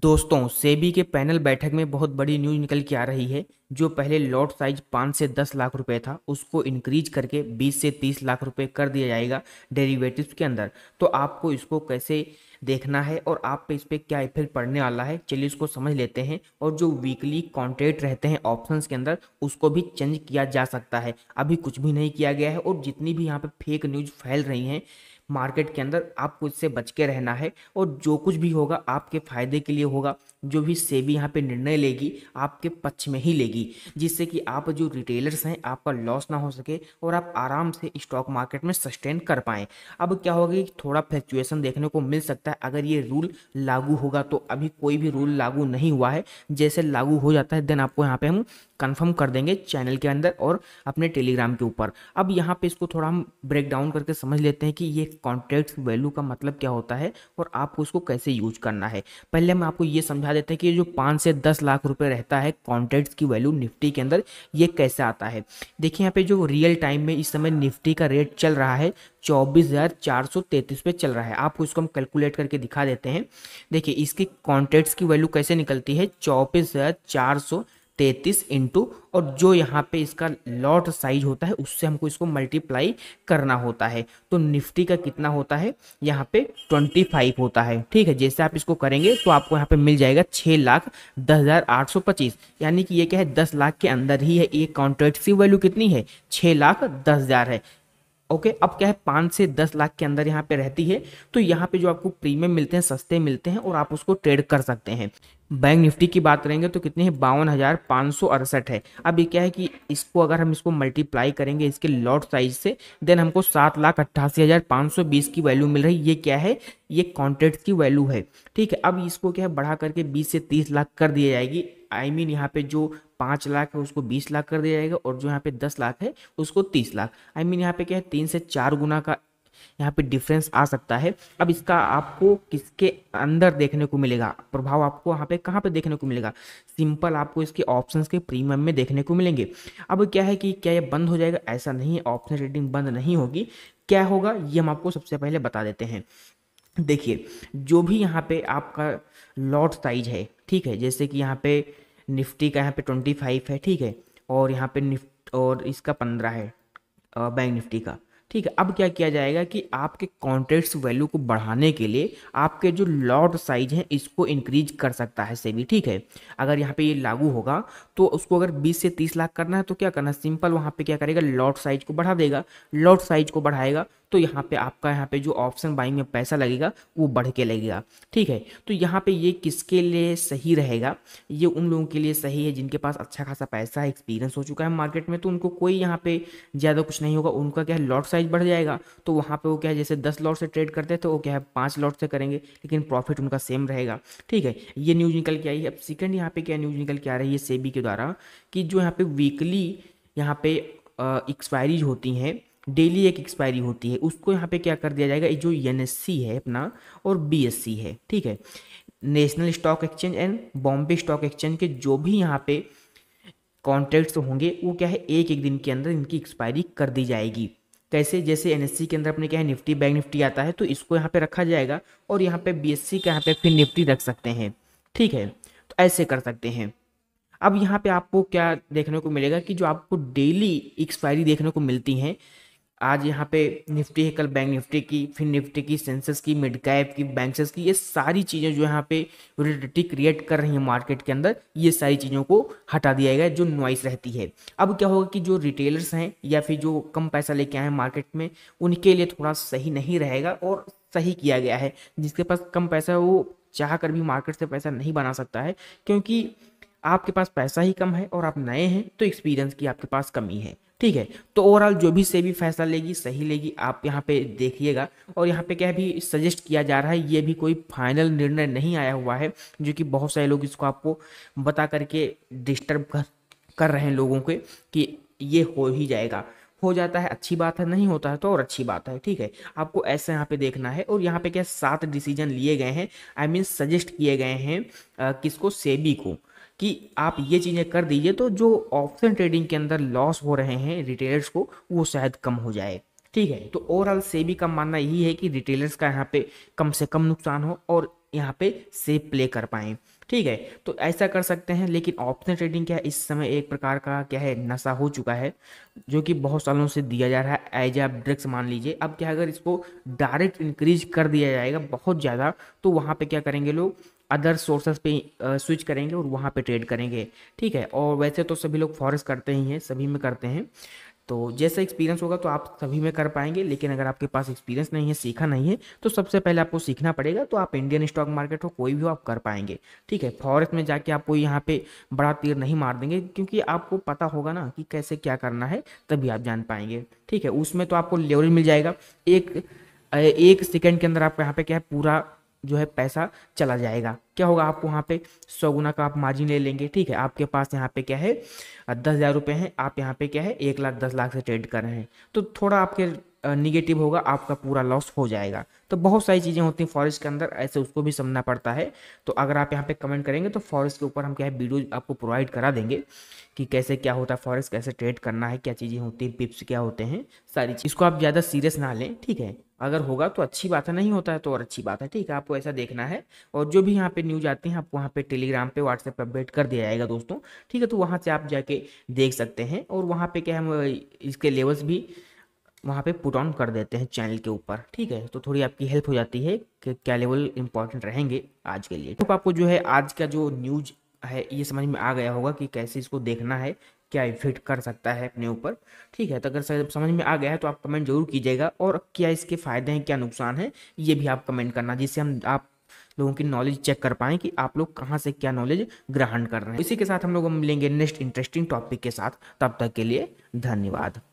दोस्तों सेबी के पैनल बैठक में बहुत बड़ी न्यूज निकल के आ रही है जो पहले लॉट साइज पाँच से दस लाख रुपए था उसको इंक्रीज करके बीस से तीस लाख रुपए कर दिया जाएगा डेरिवेटिव्स के अंदर तो आपको इसको कैसे देखना है और आप पे इस पर क्या इफेक्ट पड़ने वाला है चलिए इसको समझ लेते हैं और जो वीकली कॉन्ट्रैक्ट रहते हैं ऑप्शन के अंदर उसको भी चेंज किया जा सकता है अभी कुछ भी नहीं किया गया है और जितनी भी यहाँ पर फेक न्यूज फैल रही हैं मार्केट के अंदर आपको इससे बच के रहना है और जो कुछ भी होगा आपके फ़ायदे के लिए होगा जो भी सेबी यहाँ पे निर्णय लेगी आपके पक्ष में ही लेगी जिससे कि आप जो रिटेलर्स हैं आपका लॉस ना हो सके और आप आराम से स्टॉक मार्केट में सस्टेन कर पाएँ अब क्या होगा कि थोड़ा फ्लैक्चुएसन देखने को मिल सकता है अगर ये रूल लागू होगा तो अभी कोई भी रूल लागू नहीं हुआ है जैसे लागू हो जाता है देन आपको यहाँ पर हम कन्फर्म कर देंगे चैनल के अंदर और अपने टेलीग्राम के ऊपर अब यहाँ पर इसको थोड़ा हम ब्रेक डाउन करके समझ लेते हैं कि ये कॉन्ट्रैक्ट वैल्यू का मतलब क्या होता है और आपको इसको कैसे यूज करना है पहले मैं आपको ये समझा दिखा देते हैं कि जो पाँच से दस लाख रुपए रहता है कॉन्ट्रैक्ट्स की वैल्यू निफ्टी के अंदर ये कैसे आता है देखिए यहाँ पे जो रियल टाइम में इस समय निफ्टी का रेट चल रहा है चौबीस हज़ार चार सौ तैंतीस पे चल रहा है आपको इसको हम कैलकुलेट करके दिखा देते हैं देखिए इसकी कॉन्ट्रैक्ट्स की वैल्यू कैसे निकलती है चौबीस हज़ार चार सौ तैतीस इंटू और जो यहाँ पे इसका लॉट साइज होता है उससे हमको इसको मल्टीप्लाई करना होता है तो निफ्टी का कितना होता है यहाँ पे ट्वेंटी फाइव होता है ठीक है जैसे आप इसको करेंगे तो आपको यहाँ पे मिल जाएगा छः लाख दस हज़ार आठ सौ पच्चीस यानी कि ये क्या है दस लाख के अंदर ही है ये कॉन्ट्रैक्ट की वैल्यू कितनी है छः लाख दस हज़ार है ओके okay, अब क्या है पाँच से दस लाख के अंदर यहाँ पे रहती है तो यहाँ पे जो आपको प्रीमियम मिलते हैं सस्ते मिलते हैं और आप उसको ट्रेड कर सकते हैं बैंक निफ्टी की बात करेंगे तो कितने हैं बावन हज़ार पाँच सौ अड़सठ है अब ये क्या है कि इसको अगर हम इसको मल्टीप्लाई करेंगे इसके लॉट साइज से देन हमको सात लाख अट्ठासी हज़ार पाँच सौ बीस की वैल्यू मिल रही है ये क्या है ये कॉन्ट्रैक्ट की वैल्यू है ठीक है अब इसको क्या है बढ़ा करके बीस से तीस लाख कर दी जाएगी आई मीन यहाँ पे जो पाँच लाख है उसको बीस लाख कर दिया जाएगा और जो यहाँ पे दस लाख है उसको तीस लाख आई मीन यहाँ पे क्या है तीन से चार गुना का यहाँ पे डिफरेंस आ सकता है अब इसका आपको किसके अंदर देखने को मिलेगा प्रभाव आपको यहाँ पे कहाँ पे देखने को मिलेगा सिंपल आपको इसके ऑप्शंस के प्रीमियम में देखने को मिलेंगे अब क्या है कि क्या ये बंद हो जाएगा ऐसा नहीं ऑप्शन रेडिंग बंद नहीं होगी क्या होगा ये हम आपको सबसे पहले बता देते हैं देखिए जो भी यहाँ पे आपका लॉट साइज है ठीक है जैसे कि यहाँ पे निफ्टी का यहाँ पे ट्वेंटी फाइव है ठीक है और यहाँ पे निफ्ट और इसका पंद्रह है बैंक निफ्टी का ठीक है अब क्या किया जाएगा कि आपके कॉन्ट्रैक्ट्स वैल्यू को बढ़ाने के लिए आपके जो लॉट साइज है इसको इंक्रीज कर सकता है सेबी ठीक है अगर यहाँ पे ये लागू होगा तो उसको अगर 20 से 30 लाख करना है तो क्या करना सिंपल वहाँ पे क्या करेगा लॉट साइज को बढ़ा देगा लॉट साइज को बढ़ाएगा तो यहाँ पे आपका यहाँ पे जो ऑप्शन बाइंग में पैसा लगेगा वो बढ़ के लगेगा ठीक है तो यहाँ पे ये किसके लिए सही रहेगा ये उन लोगों के लिए सही है जिनके पास अच्छा खासा पैसा है एक्सपीरियंस हो चुका है मार्केट में तो उनको कोई यहाँ पे ज़्यादा कुछ नहीं होगा उनका क्या है लॉट साइज बढ़ जाएगा तो वहाँ पर वो क्या है जैसे दस लॉट से ट्रेड करते थे तो वो क्या है पाँच लॉट से करेंगे लेकिन प्रॉफिट उनका सेम रहेगा ठीक है ये न्यूज़ निकल के आई है अब सेकेंड यहाँ पे क्या न्यूज़ निकल के आ रही है सेबी के द्वारा कि जो यहाँ पे वीकली यहाँ पे एक्सपायरीज होती हैं डेली एक एक्सपायरी होती है उसको यहाँ पे क्या कर दिया जाएगा जो एन है अपना और बी है ठीक है national stock exchange and Bombay stock exchange के जो भी यहाँ पे कॉन्ट्रैक्ट्स होंगे वो क्या है एक एक दिन के अंदर इनकी एक्सपायरी कर दी जाएगी कैसे जैसे एन के अंदर अपने क्या है निफ्टी बैंक निफ्टी आता है तो इसको यहाँ पे रखा जाएगा और यहाँ पे बी का यहाँ पे फिर निफ्टी रख सकते हैं ठीक है तो ऐसे कर सकते हैं अब यहाँ पे आपको क्या देखने को मिलेगा कि जो आपको डेली एक्सपायरी देखने को मिलती हैं आज यहाँ पे निफ्टी है कल बैंक निफ्टी की फिर निफ्टी की सेंसेस की मिड कैप की बैंकस की ये सारी चीज़ें जो यहाँ पे वोलेटिलिटी क्रिएट कर रही हैं मार्केट के अंदर ये सारी चीज़ों को हटा दिया गया जो नॉइस रहती है अब क्या होगा कि जो रिटेलर्स हैं या फिर जो कम पैसा लेके आए हैं मार्केट में उनके लिए थोड़ा सही नहीं रहेगा और सही किया गया है जिसके पास कम पैसा है वो चाह कर भी मार्केट से पैसा नहीं बना सकता है क्योंकि आपके पास पैसा ही कम है और आप नए हैं तो एक्सपीरियंस की आपके पास कमी है ठीक है तो ओवरऑल जो भी सेबी फैसला लेगी सही लेगी आप यहाँ पे देखिएगा और यहाँ पे क्या भी सजेस्ट किया जा रहा है ये भी कोई फाइनल निर्णय नहीं आया हुआ है जो कि बहुत सारे लोग इसको आपको बता करके डिस्टर्ब कर, कर रहे हैं लोगों के कि ये हो ही जाएगा हो जाता है अच्छी बात है नहीं होता है तो और अच्छी बात है ठीक है आपको ऐसे यहाँ पे देखना है और यहाँ पे क्या सात डिसीजन लिए गए हैं आई मीन सजेस्ट किए गए हैं किसको सेबी को कि आप ये चीज़ें कर दीजिए तो जो ऑप्शन ट्रेडिंग के अंदर लॉस हो रहे हैं रिटेलर्स को वो शायद कम हो जाए ठीक है तो ओवरऑल सेबी का मानना यही है कि रिटेलर्स का यहाँ पे कम से कम नुकसान हो और यहाँ पे सेफ प्ले कर पाए ठीक है तो ऐसा कर सकते हैं लेकिन ऑप्शन ट्रेडिंग क्या है इस समय एक प्रकार का क्या है नशा हो चुका है जो कि बहुत सालों से दिया जा रहा है एज आप ड्रग्स मान लीजिए अब क्या अगर इसको डायरेक्ट इंक्रीज कर दिया जाएगा बहुत ज़्यादा तो वहाँ पे क्या करेंगे लोग अदर सोर्सेस पे स्विच करेंगे और वहाँ पे ट्रेड करेंगे ठीक है और वैसे तो सभी लोग फॉरेस्ट करते ही हैं सभी में करते हैं तो जैसा एक्सपीरियंस होगा तो आप सभी में कर पाएंगे लेकिन अगर आपके पास एक्सपीरियंस नहीं है सीखा नहीं है तो सबसे पहले आपको सीखना पड़ेगा तो आप इंडियन स्टॉक मार्केट हो कोई भी हो आप कर पाएंगे ठीक है फॉरेस्ट में जाके आपको यहाँ पे बड़ा तीर नहीं मार देंगे क्योंकि आपको पता होगा ना कि कैसे क्या करना है तभी आप जान पाएंगे ठीक है उसमें तो आपको लेवल मिल जाएगा एक एक सेकेंड के अंदर आपको यहाँ पे क्या है पूरा जो है पैसा चला जाएगा क्या होगा आप वहाँ पे सौ गुना का आप मार्जिन ले लेंगे ठीक है आपके पास यहाँ पे क्या है दस हज़ार रुपये हैं आप यहाँ पे क्या है एक लाख दस लाख से ट्रेड कर रहे हैं तो थोड़ा आपके निगेटिव होगा आपका पूरा लॉस हो जाएगा तो बहुत सारी चीज़ें होती हैं फॉरेस्ट के अंदर ऐसे उसको भी समझना पड़ता है तो अगर आप यहाँ पे कमेंट करेंगे तो फॉरेस्ट के ऊपर हम क्या है वीडियो आपको प्रोवाइड करा देंगे कि कैसे क्या होता है फॉरेस्ट कैसे ट्रेड करना है क्या चीज़ें होती हैं पिप्स क्या होते हैं सारी चीज़ इसको आप ज़्यादा सीरियस ना लें ठीक है अगर होगा तो अच्छी बात है नहीं होता है तो और अच्छी बात है ठीक है आपको ऐसा देखना है और जो भी यहाँ पे न्यूज आती है आपको वहाँ पे टेलीग्राम पे व्हाट्सएप पे अपडेट कर दिया जाएगा दोस्तों ठीक है तो वहाँ से आप जाके देख सकते हैं और वहाँ पे क्या हम इसके लेवल्स भी वहाँ पे पुट ऑन कर देते हैं चैनल के ऊपर ठीक है तो थोड़ी आपकी हेल्प हो जाती है कि क्या लेवल इंपॉर्टेंट रहेंगे आज के लिए तो आपको जो है आज का जो न्यूज है ये समझ में आ गया होगा कि कैसे इसको देखना है क्या इफेक्ट कर सकता है अपने ऊपर ठीक है तो अगर समझ में आ गया है तो आप कमेंट जरूर कीजिएगा और क्या इसके फ़ायदे हैं क्या नुकसान है ये भी आप कमेंट करना जिससे हम आप लोगों की नॉलेज चेक कर पाएँ कि आप लोग कहाँ से क्या नॉलेज ग्रहण कर रहे हैं इसी के साथ हम लोग मिलेंगे नेक्स्ट इंटरेस्टिंग टॉपिक के साथ तब तक के लिए धन्यवाद